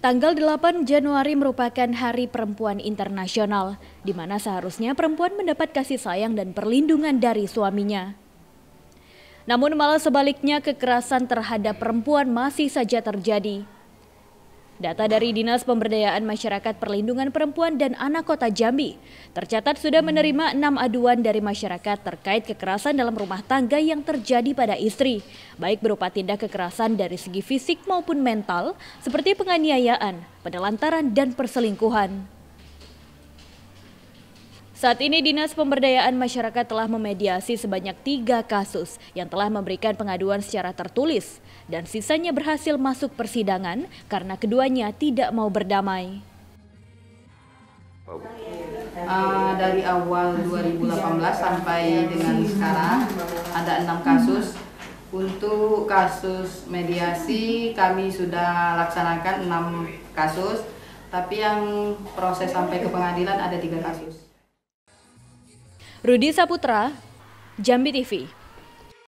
Tanggal 8 Januari merupakan Hari Perempuan Internasional, di mana seharusnya perempuan mendapat kasih sayang dan perlindungan dari suaminya. Namun malah sebaliknya kekerasan terhadap perempuan masih saja terjadi. Data dari Dinas Pemberdayaan Masyarakat Perlindungan Perempuan dan Anak Kota Jambi tercatat sudah menerima enam aduan dari masyarakat terkait kekerasan dalam rumah tangga yang terjadi pada istri, baik berupa tindak kekerasan dari segi fisik maupun mental, seperti penganiayaan, penelantaran, dan perselingkuhan. Saat ini Dinas Pemberdayaan Masyarakat telah memediasi sebanyak tiga kasus yang telah memberikan pengaduan secara tertulis dan sisanya berhasil masuk persidangan karena keduanya tidak mau berdamai. Uh, dari awal 2018 sampai dengan sekarang ada enam kasus. Untuk kasus mediasi kami sudah laksanakan enam kasus, tapi yang proses sampai ke pengadilan ada tiga kasus. Rudi Saputra, Jambi TV.